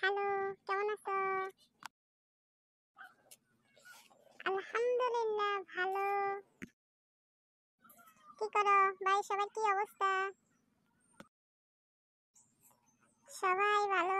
hello কেমন আছো আলহামদুলিল্লাহ ভালো কি করো ভাই সবার কি অবস্থা সবাই ভালো